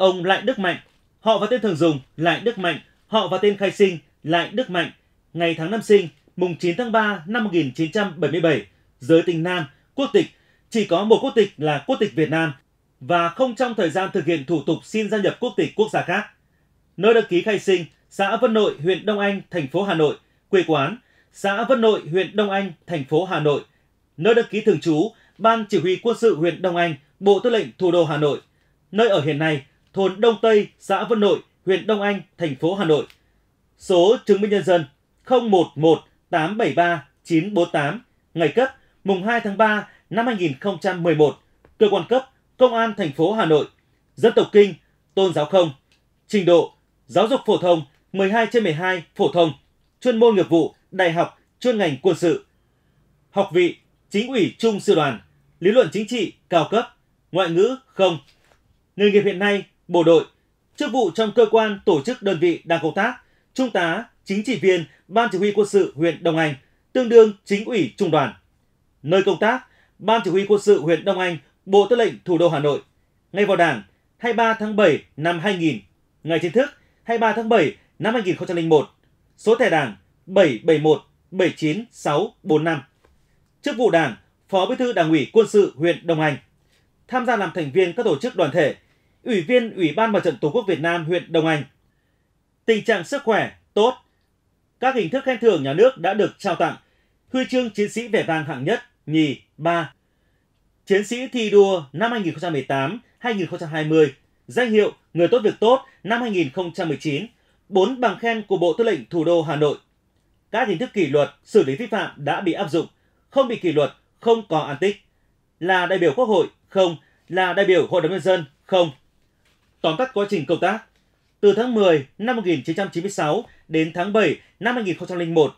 ông Lại Đức Mạnh. Họ và tên thường dùng Lại Đức Mạnh, họ và tên khai sinh Lại Đức Mạnh. Ngày tháng năm sinh, mùng 9 tháng 3 năm 1977, giới tính nam, quốc tịch, chỉ có một quốc tịch là quốc tịch Việt Nam và không trong thời gian thực hiện thủ tục xin gia nhập quốc tịch quốc gia khác. Nơi đăng ký khai sinh, xã Vân Nội, huyện Đông Anh, thành phố Hà Nội, quê quán, xã Vân Nội, huyện Đông Anh, thành phố Hà Nội. Nơi đăng ký thường trú, Ban Chỉ huy Quân sự huyện Đông Anh, Bộ Tư lệnh Thủ đô Hà Nội. Nơi ở hiện nay, thôn Đông Tây, xã Vân Nội, huyện Đông Anh, thành phố Hà Nội. Số chứng minh nhân dân 011 ngày cấp mùng 2 tháng 3 năm 2011, cơ quan cấp Công an thành phố Hà Nội, dân tộc Kinh, tôn giáo không, trình độ giáo dục phổ thông 12 trên 12 phổ thông, chuyên môn nghiệp vụ đại học chuyên ngành quân sự, học vị chính ủy trung sư đoàn, lý luận chính trị cao cấp, ngoại ngữ không. Nghề nghiệp hiện nay bộ đội, chức vụ trong cơ quan, tổ chức đơn vị đang công tác, trung tá, chính trị viên Ban Chỉ huy quân sự huyện Đông Anh, tương đương chính ủy trung đoàn. Nơi công tác, Ban Chỉ huy quân sự huyện Đông Anh, Bộ Tư lệnh Thủ đô Hà Nội. Ngay vào Đảng, 23 tháng 7 năm 2000. Ngày chính thức, 23 tháng 7 năm 2001. Số thẻ Đảng 771 79645. Chức vụ Đảng, Phó Bí thư Đảng ủy Quân sự huyện Đông Anh. Tham gia làm thành viên các tổ chức đoàn thể, Ủy viên Ủy ban Mặt trận Tổ quốc Việt Nam huyện Đông Anh. Tình trạng sức khỏe tốt. Các hình thức khen thưởng nhà nước đã được trao tặng. Huy chương chiến sĩ vẻ vang hạng nhất, nhì, ba. Chiến sĩ thi đua năm 2018-2020, danh hiệu Người tốt việc tốt năm 2019, bốn bằng khen của Bộ Tư lệnh Thủ đô Hà Nội. Các hình thức kỷ luật xử lý vi phạm đã bị áp dụng, không bị kỷ luật, không có an tích. Là đại biểu Quốc hội, không. Là đại biểu Hội đồng Nhân dân, không tóm tắt quá trình công tác. Từ tháng 10 năm 1996 đến tháng 7 năm 2001,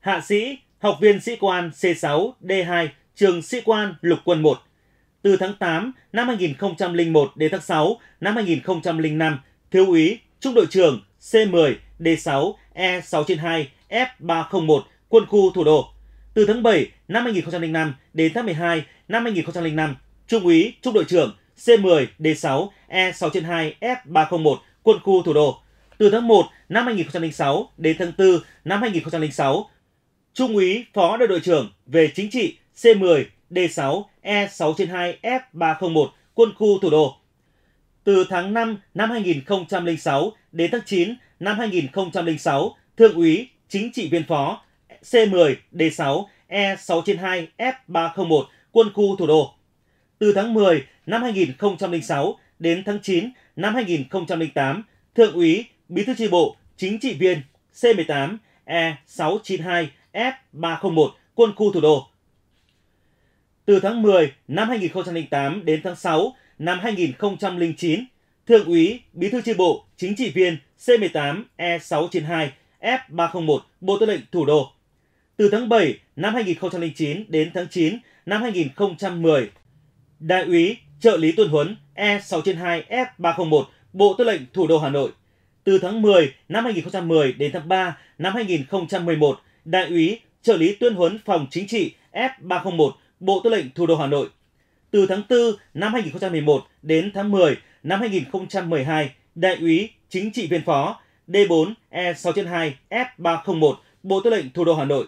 hạ sĩ, học viên sĩ quan C6 D2 trường sĩ quan lục quân 1. Từ tháng 8 năm 2001 đến tháng 6 năm 2005, thiếu úy, trung đội trưởng C10 D6 E6 trên 2 F301 quân khu thủ đô. Từ tháng 7 năm 2005 đến tháng 12 năm 2005, trung úy, trung đội trưởng C10, D6, E6/2, trên F301 quân khu thủ đô. Từ tháng 1 năm 2006 đến tháng 4 năm 2006, Trung úy Phó đại đội trưởng về chính trị C10, D6, E6/2, trên F301 quân khu thủ đô. Từ tháng 5 năm 2006 đến tháng 9 năm 2006, Thượng úy Chính trị viên phó C10, D6, E6/2, trên F301 quân khu thủ đô. Từ tháng 10 năm 2006 đến tháng 9 năm 2008, Thượng úy, Bí thư tri bộ, chính trị viên C18 E692 F301 quân khu thủ đô. Từ tháng 10 năm 2008 đến tháng 6 năm 2009, Thượng úy, Bí thư tri bộ, chính trị viên C18 E692 F301 Bộ Tư lệnh Thủ đô. Từ tháng 7 năm 2009 đến tháng 9 năm 2010, Đại úy trợ lý tuần huấn E6 trên 2 F301 Bộ Tư lệnh Thủ đô Hà Nội. Từ tháng 10 năm 2010 đến tháng 3 năm 2011, Đại úy trợ lý tuyên huấn phòng chính trị F301 Bộ Tư lệnh Thủ đô Hà Nội. Từ tháng 4 năm 2011 đến tháng 10 năm 2012, Đại úy chính trị viên phó D4 E6 trên 2 F301 Bộ Tư lệnh Thủ đô Hà Nội.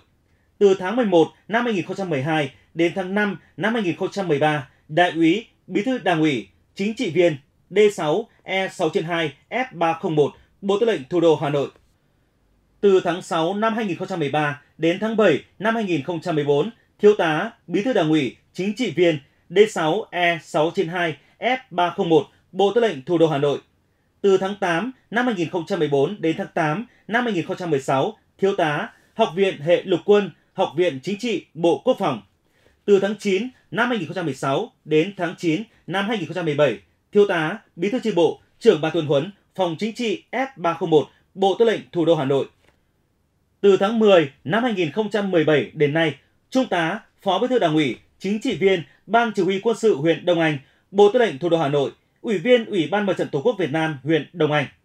Từ tháng 11 năm 2012 đến tháng 5 năm 2013, Đại úy Bí thư Đảng ủy, chính trị viên D6 E6/2 trên F301, Bộ Tư lệnh Thủ đô Hà Nội. Từ tháng 6 năm 2013 đến tháng 7 năm 2014, Thiếu tá Bí thư Đảng ủy, chính trị viên D6 E6/2 trên F301, Bộ Tư lệnh Thủ đô Hà Nội. Từ tháng 8 năm 2014 đến tháng 8 năm 2016, Thiếu tá Học viện Hệ Lục quân, Học viện Chính trị Bộ Quốc phòng. Từ tháng 9 năm 2016 đến tháng 9 năm 2017, Thiếu tá, Bí thư chi bộ, trưởng ban tuyên huấn, phòng chính trị F301, Bộ Tư lệnh Thủ đô Hà Nội. Từ tháng 10 năm 2017 đến nay, Trung tá, Phó Bí thư Đảng ủy, chính trị viên Ban Chỉ huy Quân sự huyện Đông Anh, Bộ Tư lệnh Thủ đô Hà Nội, Ủy viên Ủy ban Mặt trận Tổ quốc Việt Nam huyện Đông Anh.